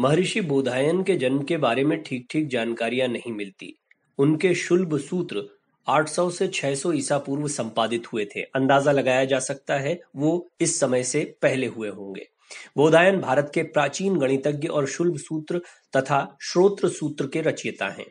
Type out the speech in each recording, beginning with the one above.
महर्षि बोधायन के जन्म के बारे में ठीक ठीक जानकारियां नहीं मिलती उनके शुल्ब सूत्र 800 से 600 ईसा पूर्व संपादित हुए थे अंदाजा लगाया जा सकता है वो इस समय से पहले हुए होंगे बोधायन भारत के प्राचीन गणितज्ञ और शुल्ब सूत्र तथा श्रोत्र सूत्र के रचयिता हैं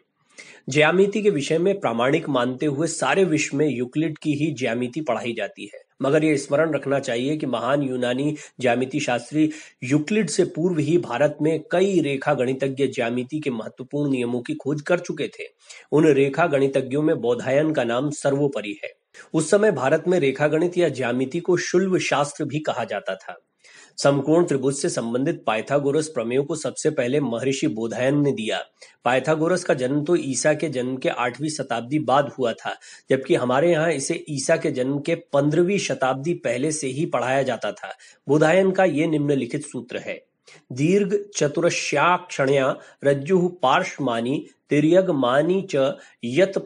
ज्यामिति के विषय में प्रामाणिक मानते हुए सारे विश्व में यूक्लिड की ही ज्यामिति पढ़ाई जाती है मगर यह स्मरण रखना चाहिए कि महान यूनानी ज्यामिति शास्त्री यूक्लिड से पूर्व ही भारत में कई रेखा गणितज्ञ ज्यामिति के महत्वपूर्ण नियमों की खोज कर चुके थे उन रेखा गणितज्ञों में बौधायन का नाम सर्वोपरि है उस समय भारत में रेखागणित या ज्यामिति को शुल्व शास्त्र भी कहा जाता था समकोण त्रिभुज से संबंधित पाइथागोरस प्रमेयों को सबसे पहले महर्षि बोधायन ने दिया। पाइथागोरस का जन्म तो ईसा के जन्म के आठवीं शताब्दी बाद हुआ था, जबकि हमारे यहाँ इसे ईसा के जन्म के पंद्रहवीं शताब्दी पहले से ही पढ़ाया जाता था। बोधायन का ये निम्नलिखित सूत्र है। दीर्घ रज्जु पार्श्व मानी पार्श्वमानि मानी च यत्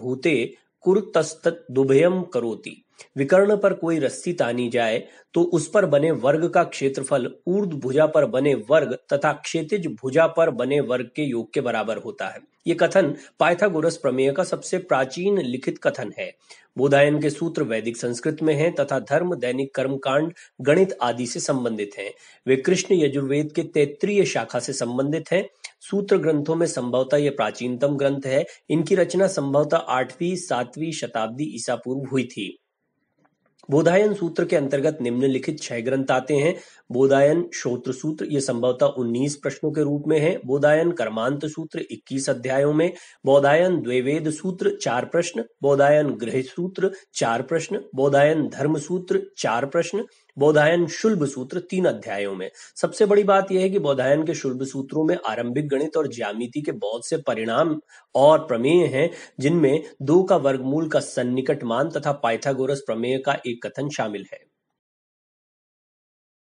भूते कुरतस्तत् दुभयम करोति विकर्ण पर कोई रस्सी तानी जाए तो उस पर बने वर्ग का क्षेत्रफल ऊर्ध भुजा पर बने वर्ग तथा क्षेत्रज भुजा पर बने वर्ग के योग के बराबर होता है ये कथन पाइथागोरस प्रमेय का सबसे प्राचीन लिखित कथन है बोधायन के सूत्र वैदिक संस्कृत में हैं तथा धर्म दैनिक कर्मकांड गणित आदि से संबंधित हैं वे कृष्ण यजुर्वेद के तैतृय शाखा से संबंधित हैं सूत्र ग्रंथों में संभवतः ये प्राचीनतम ग्रंथ है इनकी रचना संभवतः आठवीं सातवीं शताब्दी ईसा पूर्व हुई थी बोधायन सूत्र के अंतर्गत निम्नलिखित छह ग्रंथ आते हैं बोधायन श्रोत्र सूत्र ये संभवतः 19 प्रश्नों के रूप में है बोधायन कर्मांत सूत्र 21 अध्यायों में बोधायन द्वेवेद सूत्र चार प्रश्न बोधायन गृह सूत्र चार प्रश्न बोधायन धर्म सूत्र चार प्रश्न बोधायन शुल्ब सूत्र तीन अध्यायों में सबसे बड़ी बात यह है कि बोधायन के शुल्ब सूत्रों में आरंभिक गणित और ज्यामिति के बहुत से परिणाम और प्रमेय हैं जिनमें दो का वर्गमूल का सन्निकट मान तथा पाइथागोरस प्रमेय का एक कथन शामिल है